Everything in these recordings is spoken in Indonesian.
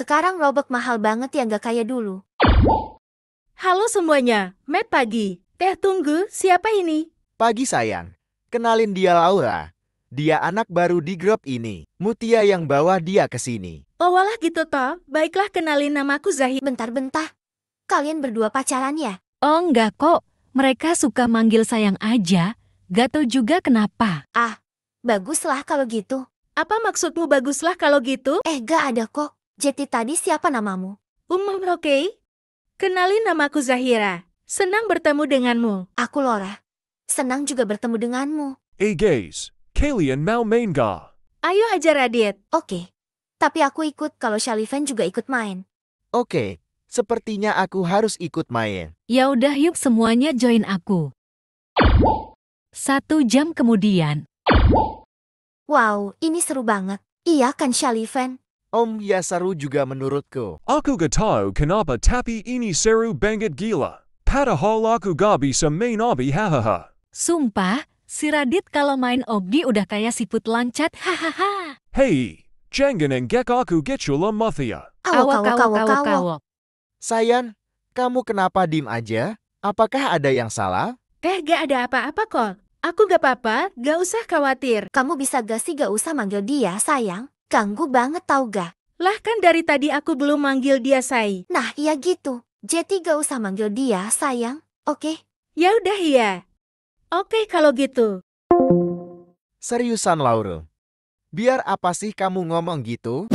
Sekarang robek mahal banget ya nggak kayak dulu. Halo semuanya, Matt pagi. Teh tunggu, siapa ini? Pagi sayang, kenalin dia Laura. Dia anak baru di grup ini. Mutia yang bawa dia ke sini. Oh walah gitu toh, baiklah kenalin namaku Zahid. Bentar-bentar, kalian berdua pacaran ya? Oh enggak kok, mereka suka manggil sayang aja. Gak tau juga kenapa. Ah, baguslah kalau gitu. Apa maksudmu baguslah kalau gitu? Eh gak ada kok. Jeti tadi siapa namamu? Umum Okay? Kenalin namaku Zahira. Senang bertemu denganmu. Aku Laura. Senang juga bertemu denganmu. Hey guys, kalian mau main ga? Ayo aja Radit. Oke. Okay. Tapi aku ikut kalau Shalifan juga ikut main. Oke, okay. sepertinya aku harus ikut main. Ya udah yuk semuanya join aku. Satu jam kemudian. Wow, ini seru banget. Iya kan Shalifan? Om Yasaru juga menurutku. Aku gak tahu kenapa tapi ini seru banget gila. Padahal aku gak bisa main obi hahaha. Sumpah, si Radit kalau main obi udah kayak siput lancat hahaha. Hei, jangan enggak aku gecula mathia. Awak, awak, awak, awak. Sayan, kamu kenapa diem aja? Apakah ada yang salah? Eh, gak ada apa-apa kok. Aku gak apa-apa, gak usah khawatir. Kamu bisa gak sih gak usah manggil dia, sayang? Ganggu banget tau gak? Lah kan dari tadi aku belum manggil dia, Sai. Nah, iya gitu. Jadi gak usah manggil dia, sayang. Oke? Okay? Ya udah ya. Oke okay, kalau gitu. Seriusan, Laura? Biar apa sih kamu ngomong gitu?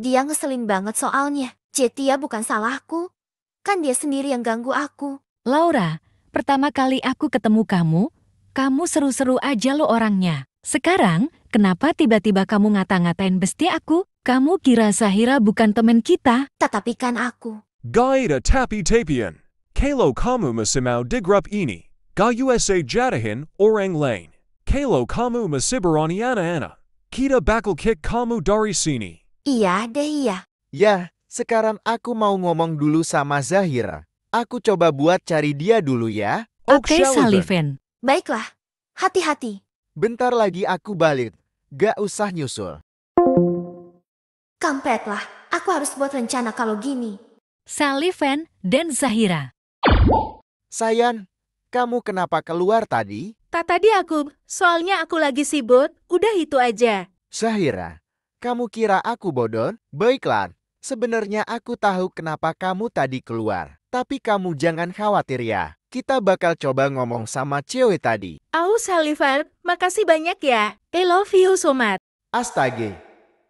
Dia ngeselin banget soalnya. Jadi ya bukan salahku. Kan dia sendiri yang ganggu aku. Laura, pertama kali aku ketemu kamu, kamu seru-seru aja lo orangnya. Sekarang, kenapa tiba-tiba kamu ngata-ngatain besti aku? Kamu kira Zahira bukan teman kita? Tetapi kan aku. Gaida tapi tapian. Kalo kamu masih masimau digrup ini. Ga USA jatahin orang lain. Kalo kamu masibarani ana-ana. Kita bakal kick kamu dari sini. Iya deh iya. Ya, sekarang aku mau ngomong dulu sama Zahira. Aku coba buat cari dia dulu ya. Oke, okay, Sullivan. Baiklah, hati-hati. Bentar lagi aku balik. Gak usah nyusul. lah, aku harus buat rencana kalau gini. Salivan dan Zahira. Sayan, kamu kenapa keluar tadi? Tak tadi aku, soalnya aku lagi sibuk, udah itu aja. Zahira, kamu kira aku bodoh? Baiklah, sebenarnya aku tahu kenapa kamu tadi keluar. Tapi kamu jangan khawatir ya kita bakal coba ngomong sama cewek tadi. Aus Halifat, makasih banyak ya. I love you so much. Astage,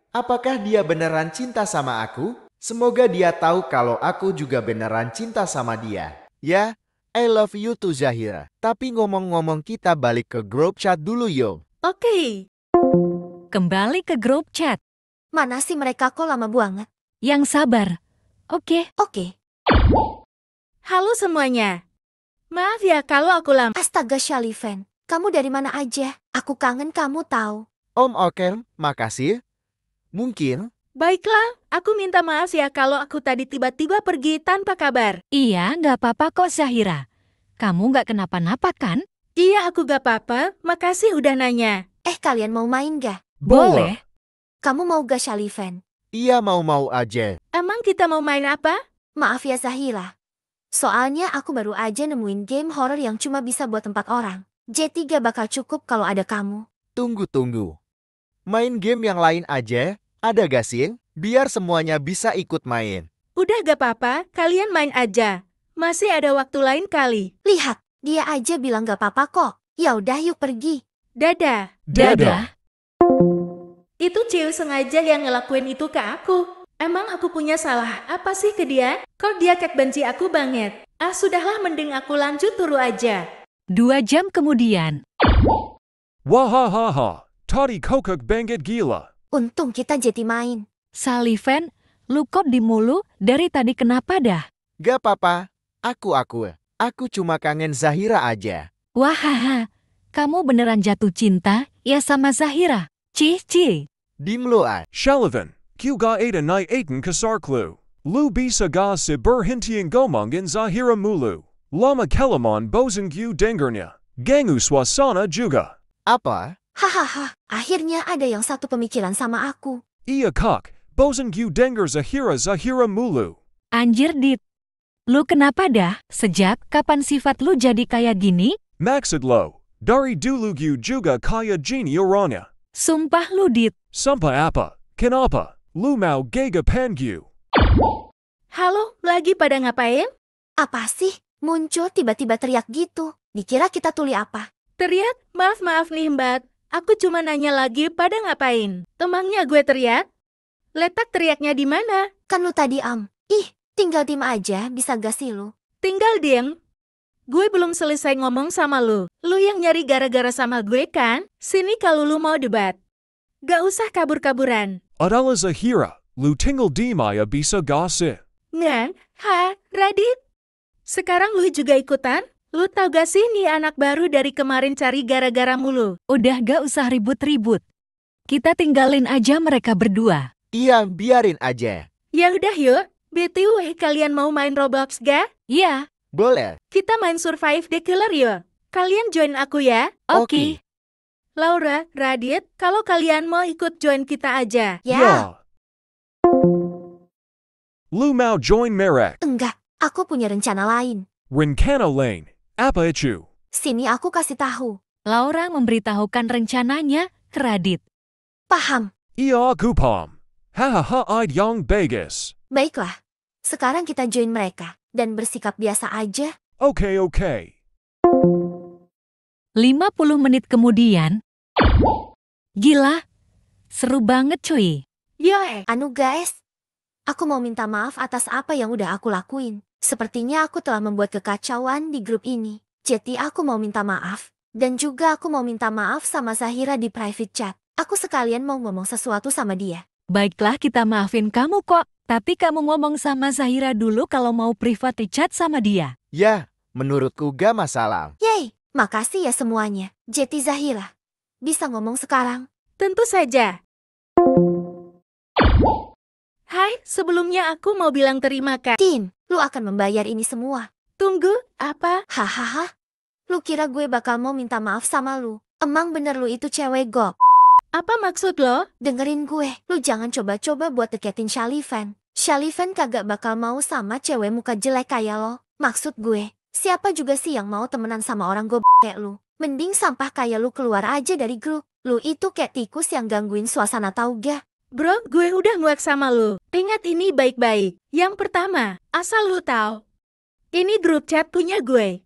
apakah dia beneran cinta sama aku? Semoga dia tahu kalau aku juga beneran cinta sama dia. Ya, I love you too Zahira. Tapi ngomong-ngomong kita balik ke grup chat dulu yo. Oke. Okay. Kembali ke grup chat. Mana sih mereka kok lama banget? Yang sabar. Oke. Okay. Oke. Okay. Halo semuanya, Maaf ya kalau aku lama. Astaga Shalifen, kamu dari mana aja? Aku kangen kamu tahu. Om Oken, makasih. Mungkin. Baiklah, aku minta maaf ya kalau aku tadi tiba-tiba pergi tanpa kabar. Iya, nggak apa-apa kok Zahira. Kamu nggak kenapa-napa kan? Iya, aku nggak apa-apa. Makasih udah nanya. Eh, kalian mau main gak? Boleh. Kamu mau gak Shalifen? Iya, mau-mau aja. Emang kita mau main apa? Maaf ya Zahira, Soalnya aku baru aja nemuin game horror yang cuma bisa buat tempat orang. J3 bakal cukup kalau ada kamu. Tunggu-tunggu. Main game yang lain aja, ada gak sih? Biar semuanya bisa ikut main. Udah gak apa-apa, kalian main aja. Masih ada waktu lain kali. Lihat, dia aja bilang gak apa-apa kok. Ya udah yuk pergi. Dadah. Dadah. Itu Ciu sengaja yang ngelakuin itu ke aku. Emang aku punya salah apa sih ke dia? Kok dia kayak benci aku banget? Ah sudahlah mending aku lanjut turu aja. Dua jam kemudian. Wahahaha, tadi kokok banget gila. Untung kita jadi main. Saliven, lu kok di mulu dari tadi kenapa dah? Gak apa-apa, aku aku. Aku cuma kangen Zahira aja. Wahaha, kamu beneran jatuh cinta ya sama Zahira? Cici. Dimlo ah. Kuga ada e nai aten kasarklu. Lu bisa ga sibur hintian gomungan zahira mulu. Lama kelamon bozen gu dengernya. Gangu swasana juga. Apa? Hahaha, akhirnya ada yang satu pemikiran sama aku. Iya kak, bozen gu denger zahira zahira mulu. Anjir dit. Lu kenapa dah? Sejak kapan sifat lu jadi kayak gini? Maksud lo, dari dulu gue juga kayak gini orangnya. Sumpah lu dit. Sumpah apa? Kenapa? Lumau Gega Pangyu. Halo, lagi pada ngapain? Apa sih? Muncul tiba-tiba teriak gitu. Dikira kita tuli apa? Teriak? Maaf, maaf nih Mbak. Aku cuma nanya lagi pada ngapain. Temangnya gue teriak? Letak teriaknya di mana? Kan lu tadi am. Ih, tinggal tim aja, bisa gak sih lu? Tinggal diem. Gue belum selesai ngomong sama lu. Lu yang nyari gara-gara sama gue kan? Sini kalau lu mau debat. Gak usah kabur-kaburan. Adalah Zahira, lu tinggal di Maya bisa gak sih? Ngan, ha, Radit. Sekarang lu juga ikutan? Lu tau gak sih nih anak baru dari kemarin cari gara-gara mulu? Udah gak usah ribut-ribut. Kita tinggalin aja mereka berdua. Iya, biarin aja. Ya udah yuk. BTW kalian mau main Roblox gak? Iya. Boleh. Kita main Survive the Killer yuk. Kalian join aku ya. Oke. Okay. okay. Laura, Radit, kalau kalian mau ikut join kita aja. Ya. Yeah. Lu mau join Merek. Enggak, aku punya rencana lain. Rencana lain? Apa itu? Sini aku kasih tahu. Laura memberitahukan rencananya ke Radit. Paham. Iya, aku paham. Hahaha, I'd young Vegas. Baiklah, sekarang kita join mereka dan bersikap biasa aja. Oke, okay, oke. Okay. 50 menit kemudian... Gila, seru banget cuy. Ya, anu guys, aku mau minta maaf atas apa yang udah aku lakuin. Sepertinya aku telah membuat kekacauan di grup ini. Jadi aku mau minta maaf. Dan juga aku mau minta maaf sama Zahira di private chat. Aku sekalian mau ngomong sesuatu sama dia. Baiklah kita maafin kamu kok. Tapi kamu ngomong sama Zahira dulu kalau mau private chat sama dia. Ya, menurutku gak masalah. Yeay, Makasih ya semuanya, Jeti Zahila, Bisa ngomong sekarang? Tentu saja. Hai, sebelumnya aku mau bilang terima kasih. Tin, lu akan membayar ini semua. Tunggu, apa? Hahaha. lu kira gue bakal mau minta maaf sama lu. Emang bener lu itu cewek gok. Apa maksud lo? Dengerin gue, lu jangan coba-coba buat deketin Shalifan. Shalifan kagak bakal mau sama cewek muka jelek kayak lo. Maksud gue, Siapa juga sih yang mau temenan sama orang goblok kayak lu? Mending sampah kayak lu keluar aja dari grup. Lu itu kayak tikus yang gangguin suasana tau gak? Bro, gue udah nguek sama lu. Ingat ini baik-baik. Yang pertama, asal lu tahu. Ini grup chat punya gue.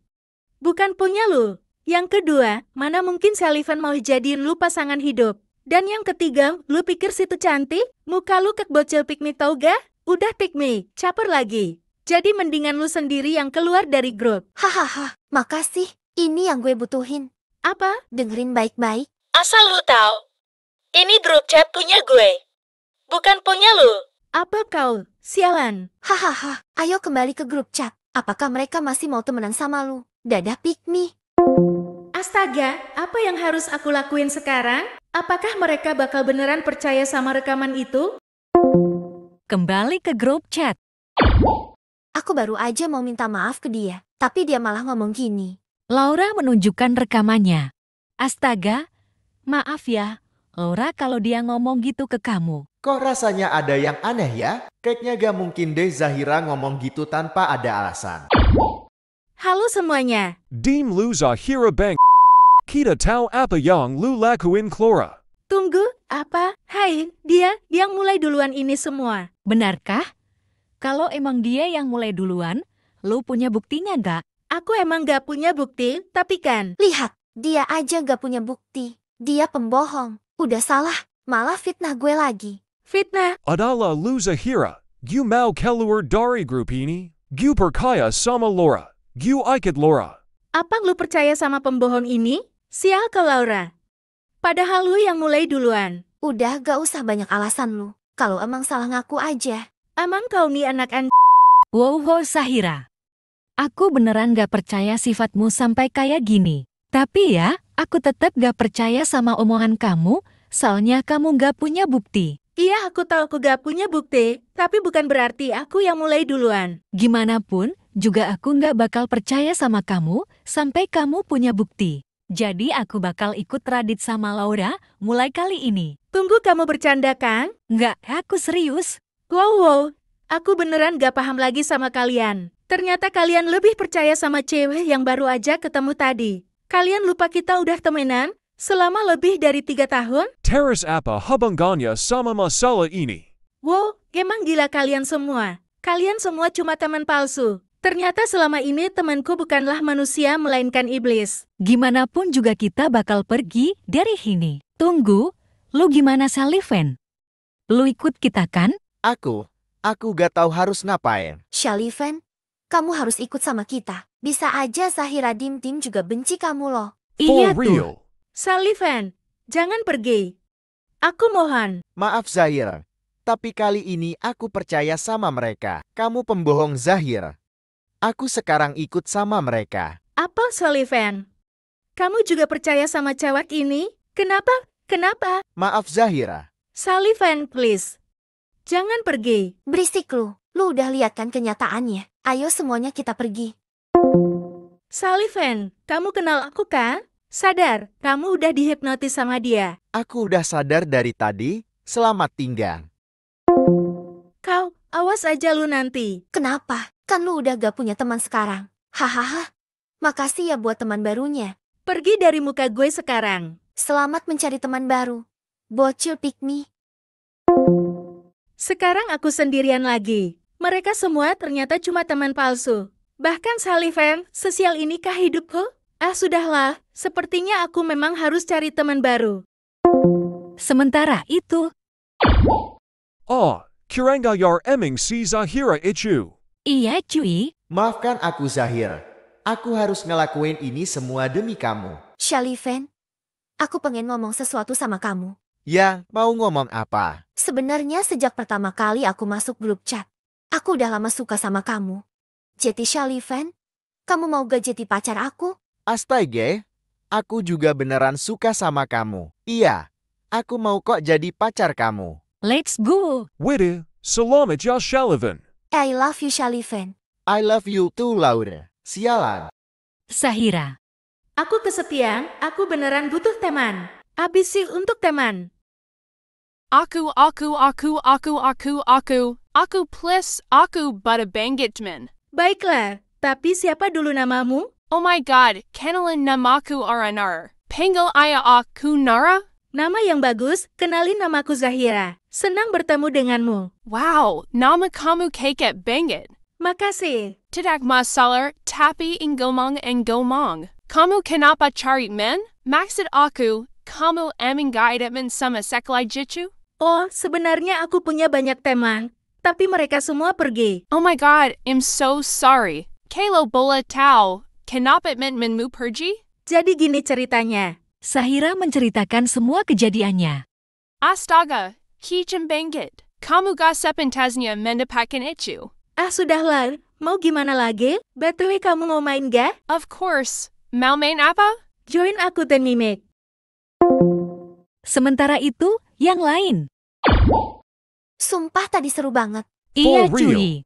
Bukan punya lu. Yang kedua, mana mungkin Sullivan mau jadiin lu pasangan hidup. Dan yang ketiga, lu pikir situ cantik? Muka lu kek bocil pikmi tau gak? Udah pikmi, caper lagi. Jadi mendingan lu sendiri yang keluar dari grup. Hahaha, makasih. Ini yang gue butuhin. Apa? Dengerin baik-baik. Asal lu tahu, ini grup chat punya gue. Bukan punya lu. Apa kau? Sialan. Hahaha, ayo kembali ke grup chat. Apakah mereka masih mau temenan sama lu? Dadah pikmi. Astaga, apa yang harus aku lakuin sekarang? Apakah mereka bakal beneran percaya sama rekaman itu? Kembali ke grup chat. Aku baru aja mau minta maaf ke dia, tapi dia malah ngomong gini. Laura menunjukkan rekamannya. Astaga, maaf ya, Laura kalau dia ngomong gitu ke kamu. Kok rasanya ada yang aneh ya? Kayaknya gak mungkin deh Zahira ngomong gitu tanpa ada alasan. Halo semuanya. Deem lu Zahira Bang. Kita tahu apa yang lu lakuin Clara. Tunggu, apa? Hai, dia, yang mulai duluan ini semua. Benarkah? Kalau emang dia yang mulai duluan, lu punya buktinya gak? Aku emang gak punya bukti, tapi kan... Lihat, dia aja gak punya bukti. Dia pembohong. Udah salah, malah fitnah gue lagi. Fitnah? Adalah Zahira. Gue mau keluar dari grup ini. Gue percaya sama Laura. Gue ikut Laura. Apa lu percaya sama pembohong ini? Sial ke Laura. Padahal lu yang mulai duluan. Udah gak usah banyak alasan lu. Kalau emang salah ngaku aja. Emang kau nih anak an... Wow, wow Sahira. Aku beneran gak percaya sifatmu sampai kayak gini. Tapi ya, aku tetap gak percaya sama omongan kamu, soalnya kamu gak punya bukti. Iya, aku tahu aku gak punya bukti, tapi bukan berarti aku yang mulai duluan. Gimana pun, juga aku gak bakal percaya sama kamu, sampai kamu punya bukti. Jadi aku bakal ikut Radit sama Laura mulai kali ini. Tunggu kamu bercanda Kang. Nggak, aku serius. Wow, wow, aku beneran gak paham lagi sama kalian. Ternyata kalian lebih percaya sama cewek yang baru aja ketemu tadi. Kalian lupa kita udah temenan selama lebih dari tiga tahun? Terus apa hubungannya sama masalah ini? Wow, emang gila kalian semua. Kalian semua cuma teman palsu. Ternyata selama ini temanku bukanlah manusia melainkan iblis. Gimana pun juga kita bakal pergi dari sini. Tunggu, lu gimana Saliven? Lu ikut kita kan? Aku, aku gak tahu harus ngapain. Shalifen, kamu harus ikut sama kita. Bisa aja Sahira Dim Tim juga benci kamu loh. Iya For real. tuh. Sullivan, jangan pergi. Aku mohon. Maaf Zahir, tapi kali ini aku percaya sama mereka. Kamu pembohong Zahir. Aku sekarang ikut sama mereka. Apa Sullivan? Kamu juga percaya sama cewek ini? Kenapa? Kenapa? Maaf Zahira. Sullivan, please. Jangan pergi. Berisik lu. Lu udah lihat kan kenyataannya. Ayo semuanya kita pergi. Sullivan, kamu kenal aku kan? Sadar, kamu udah dihipnotis sama dia. Aku udah sadar dari tadi. Selamat tinggal. Kau, awas aja lu nanti. Kenapa? Kan lu udah gak punya teman sekarang. Hahaha. Makasih ya buat teman barunya. Pergi dari muka gue sekarang. Selamat mencari teman baru. Bocil pikmi. Sekarang aku sendirian lagi. Mereka semua ternyata cuma teman palsu. Bahkan Sullivan, sesial inikah hidupku? Ah sudahlah, sepertinya aku memang harus cari teman baru. Sementara itu... Oh, Kiranga Yar Eming si Zahira Ichu. Iya, cuy Maafkan aku, Zahir. Aku harus ngelakuin ini semua demi kamu. Shalifen, aku pengen ngomong sesuatu sama kamu. Ya, mau ngomong apa? Sebenarnya sejak pertama kali aku masuk grup chat, aku udah lama suka sama kamu. Jeti Shalifan, kamu mau gak jadi pacar aku? Astaga, aku juga beneran suka sama kamu. Iya, aku mau kok jadi pacar kamu. Let's go. Wede, selamat ya Shalivan. I love you Shalifan. I love you too Laura. Sialan. Sahira. Aku kesepian, aku beneran butuh teman. Abis untuk teman. Aku, aku, aku, aku, aku, aku. Aku plus aku bada Bangitman. Baiklah, tapi siapa dulu namamu? Oh my god, kenalin namaku Aranar. Panggil ayah aku Nara? Nama yang bagus, kenalin namaku Zahira. Senang bertemu denganmu. Wow, nama kamu keket banget. Makasih. Tidak masalah, tapi ingomong ingomong. Kamu kenapa cari men? Maksud aku, kamu emang men sama sekolah jitu? Oh, sebenarnya aku punya banyak teman, tapi mereka semua pergi. Oh my god, I'm so sorry. Kalo bola tau, kenapa mu pergi? Jadi gini ceritanya. Sahira menceritakan semua kejadiannya. Astaga, kijim banget. Kamu gak sepintasnya mendapatkan itu. Ah sudahlah, mau gimana lagi? Betulnya kamu mau main ga? Of course. Mau main apa? Join aku dan Mimik. Sementara itu, yang lain. Sumpah tadi seru banget. Iya, cuy.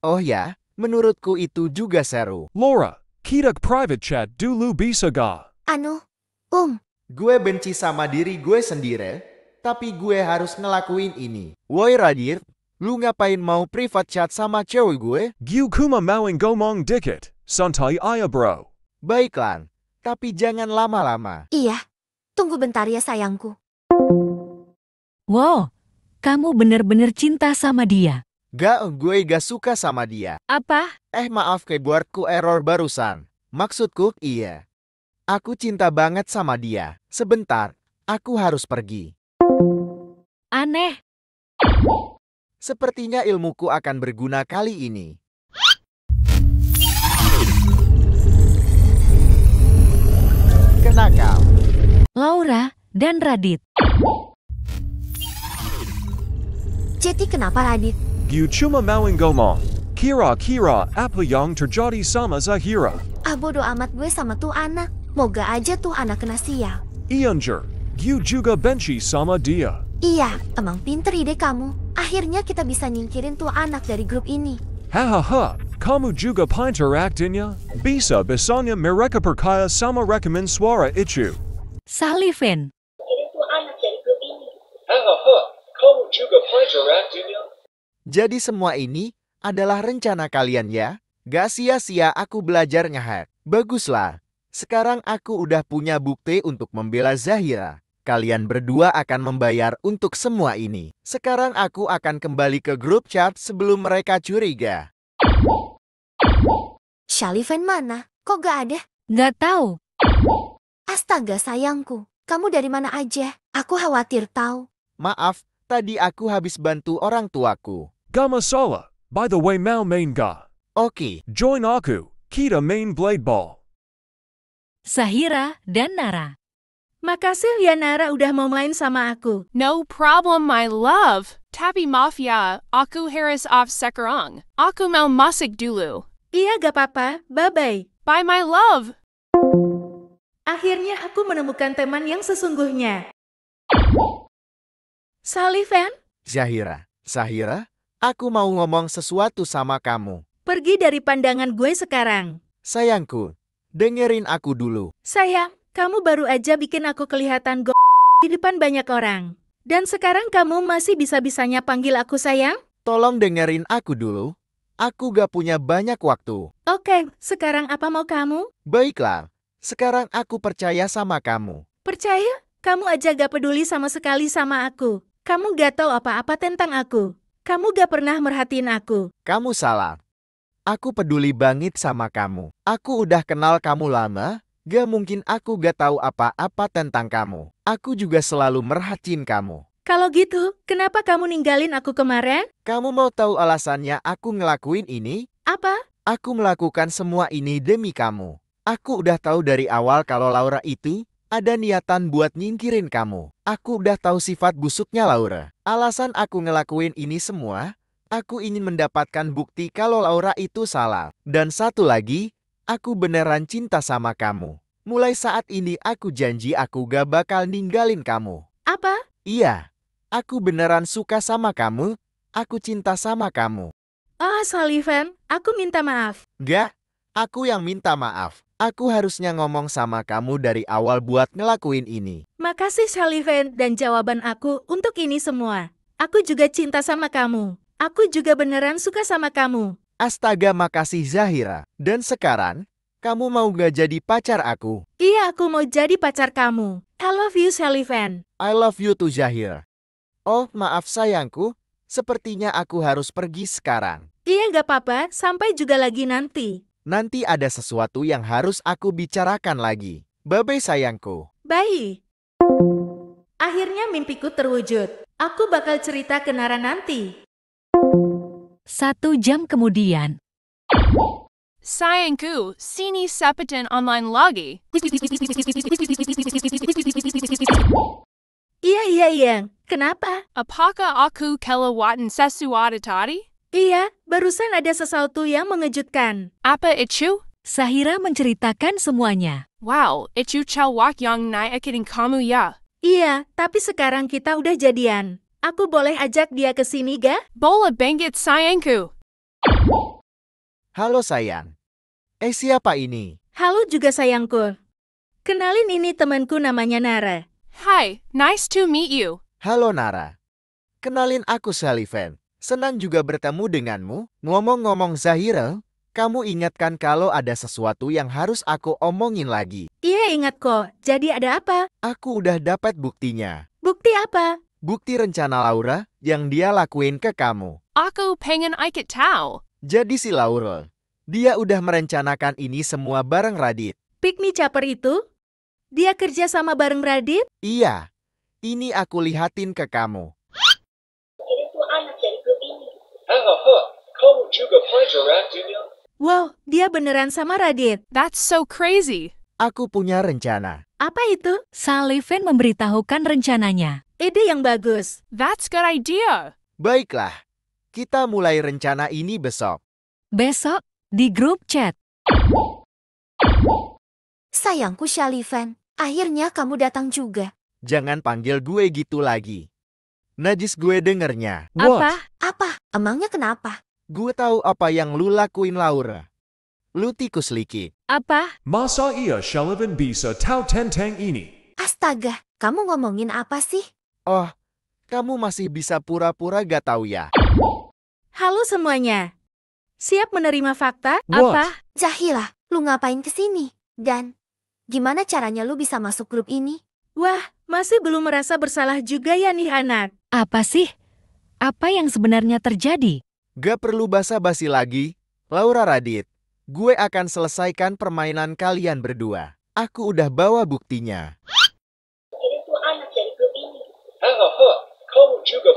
Oh ya, menurutku itu juga seru. Laura, kita private chat dulu bisa ga? Anu, um. Gue benci sama diri gue sendiri, tapi gue harus ngelakuin ini. Woi Radir, lu ngapain mau private chat sama cewek gue? Gue kuma mauin ngomong dikit, santai aja bro. Baiklah, tapi jangan lama-lama. Iya, tunggu bentar ya sayangku. Wow, kamu benar-benar cinta sama dia. Gak, gue gak suka sama dia. Apa? Eh maaf keyboardku error barusan. Maksudku, iya. Aku cinta banget sama dia. Sebentar, aku harus pergi. Aneh. Sepertinya ilmuku akan berguna kali ini. Kenakal. Laura dan Radit. Jadi kenapa Radit? mau ngomong, Kira-kira apa yang terjadi sama Zahira? Ah bodo amat gue sama tuh anak. Moga aja tuh anak kena sial. Ianjur, Gyu juga benci sama dia. Iya, emang pinter ide kamu. Akhirnya kita bisa nyingkirin tuh anak dari grup ini. Hahaha, kamu juga pinter actingnya. Bisa besanya mereka percaya sama rekomen suara itu. Salifin. Jadi semua ini adalah rencana kalian ya? Gak sia-sia aku belajar ngehack. Baguslah. Sekarang aku udah punya bukti untuk membela Zahira. Kalian berdua akan membayar untuk semua ini. Sekarang aku akan kembali ke grup chat sebelum mereka curiga. Shalifan mana? Kok gak ada? Gak tahu. Astaga sayangku, kamu dari mana aja? Aku khawatir tahu. Maaf, tadi aku habis bantu orang tuaku. Gamasala, by the way mau main ga. Oki. Join Aku, Kita main blade ball. Sahira dan Nara. Makasih ya Nara udah mau main sama aku. No problem, my love. Tapi mafia, ya, aku harus off sekarang. Aku mau masuk dulu. Iya gak apa-apa, bye-bye. Bye my love. Akhirnya aku menemukan teman yang sesungguhnya. Salifan. Zahira. Zahira, Aku mau ngomong sesuatu sama kamu. Pergi dari pandangan gue sekarang. Sayangku, dengerin aku dulu. Sayang, kamu baru aja bikin aku kelihatan go di depan banyak orang. Dan sekarang kamu masih bisa-bisanya panggil aku sayang? Tolong dengerin aku dulu. Aku gak punya banyak waktu. Oke, sekarang apa mau kamu? Baiklah, sekarang aku percaya sama kamu. Percaya? Kamu aja gak peduli sama sekali sama aku. Kamu gak tahu apa-apa tentang aku. Kamu gak pernah merhatiin aku. Kamu salah. Aku peduli banget sama kamu. Aku udah kenal kamu lama, gak mungkin aku gak tahu apa-apa tentang kamu. Aku juga selalu merhatiin kamu. Kalau gitu, kenapa kamu ninggalin aku kemarin? Kamu mau tahu alasannya aku ngelakuin ini? Apa? Aku melakukan semua ini demi kamu. Aku udah tahu dari awal kalau Laura itu ada niatan buat nyingkirin kamu. Aku udah tahu sifat busuknya Laura. Alasan aku ngelakuin ini semua, aku ingin mendapatkan bukti kalau Laura itu salah. Dan satu lagi, aku beneran cinta sama kamu. Mulai saat ini aku janji aku gak bakal ninggalin kamu. Apa? Iya, aku beneran suka sama kamu, aku cinta sama kamu. Ah, oh, Sullivan, aku minta maaf. Gak, aku yang minta maaf. Aku harusnya ngomong sama kamu dari awal buat ngelakuin ini. Makasih Sullivan dan jawaban aku untuk ini semua. Aku juga cinta sama kamu. Aku juga beneran suka sama kamu. Astaga makasih Zahira. Dan sekarang, kamu mau gak jadi pacar aku? Iya aku mau jadi pacar kamu. I love you Sullivan. I love you too Zahira. Oh maaf sayangku, sepertinya aku harus pergi sekarang. Iya gak apa-apa, sampai juga lagi nanti. Nanti ada sesuatu yang harus aku bicarakan lagi. Babe sayangku. Bayi. Akhirnya mimpiku terwujud. Aku bakal cerita ke Nara nanti. Satu jam kemudian. Sayangku, sini sapetin online lagi. Iya, iya, iya. Kenapa? Apakah aku kelewatan sesuatu tadi? Iya, barusan ada sesuatu yang mengejutkan. Apa itu? Sahira menceritakan semuanya. Wow, itu cowok yang naikin kamu ya? Iya, tapi sekarang kita udah jadian. Aku boleh ajak dia ke sini ga? Boleh banget sayangku. Halo sayang. Eh siapa ini? Halo juga sayangku. Kenalin ini temanku namanya Nara. Hi, nice to meet you. Halo Nara. Kenalin aku Salifan. Senang juga bertemu denganmu. Ngomong-ngomong Zahira, kamu ingatkan kalau ada sesuatu yang harus aku omongin lagi. Iya ingat kok, jadi ada apa? Aku udah dapat buktinya. Bukti apa? Bukti rencana Laura yang dia lakuin ke kamu. Aku pengen ikut tahu. Jadi si Laura, dia udah merencanakan ini semua bareng Radit. Pikmi caper itu? Dia kerja sama bareng Radit? Iya. Ini aku lihatin ke kamu. Wow, dia beneran sama Radit. That's so crazy. Aku punya rencana. Apa itu? Sullivan memberitahukan rencananya. Ide yang bagus. That's good idea. Baiklah, kita mulai rencana ini besok. Besok, di grup chat. Sayangku Sullivan, akhirnya kamu datang juga. Jangan panggil gue gitu lagi. Najis gue dengernya. Apa? What? Apa? Emangnya kenapa? Gue tahu apa yang lu lakuin Laura. Lu tikus liki. Apa? Masa iya Sullivan bisa tahu tentang ini? Astaga, kamu ngomongin apa sih? Oh, kamu masih bisa pura-pura gak tahu ya? Halo semuanya. Siap menerima fakta? What? Apa? Jahilah, lu ngapain kesini? Dan, gimana caranya lu bisa masuk grup ini? Wah, masih belum merasa bersalah juga ya nih anak. Apa sih? Apa yang sebenarnya terjadi? Gak perlu basa-basi lagi, Laura Radit. Gue akan selesaikan permainan kalian berdua. Aku udah bawa buktinya. anak dari grup ini. kamu juga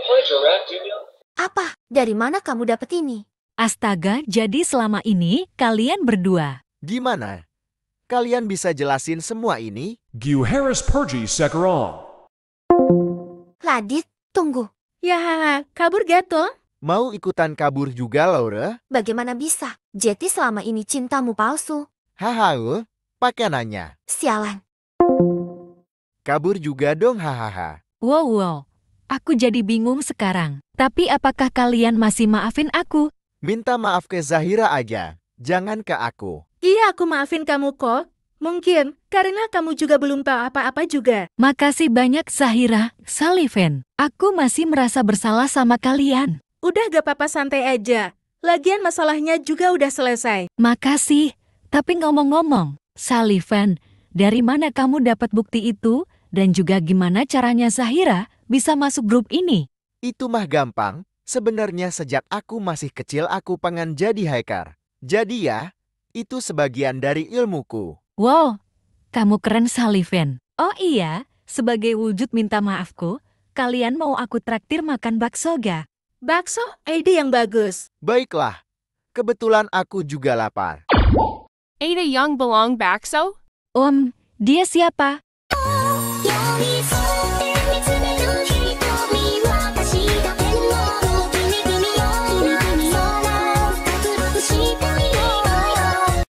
Apa? Dari mana kamu dapet ini? Astaga, jadi selama ini kalian berdua. Gimana? Kalian bisa jelasin semua ini? Gyu Harris Pergi Sekarang. Ladit, tunggu. Ya, kabur gato. Mau ikutan kabur juga, Laura? Bagaimana bisa? Jeti selama ini cintamu palsu. Haha, lo. Pakai nanya. Sialan. Kabur juga dong, hahaha. Wow, wow. Aku jadi bingung sekarang. Tapi apakah kalian masih maafin aku? Minta maaf ke Zahira aja. Jangan ke aku. Iya, aku maafin kamu kok. Mungkin, karena kamu juga belum tahu apa-apa juga. Makasih banyak Zahira, Sullivan. Aku masih merasa bersalah sama kalian. Udah gak apa-apa santai aja. Lagian masalahnya juga udah selesai. Makasih. Tapi ngomong-ngomong, Sullivan, dari mana kamu dapat bukti itu? Dan juga gimana caranya Zahira bisa masuk grup ini? Itu mah gampang. Sebenarnya sejak aku masih kecil aku pengen jadi hacker. Jadi ya, itu sebagian dari ilmuku. Wow, kamu keren Sullivan. Oh iya, sebagai wujud minta maafku, kalian mau aku traktir makan bakso gak? Bakso, ide yang bagus. Baiklah. Kebetulan aku juga lapar. Ada yang belong bakso? Om, um, dia siapa?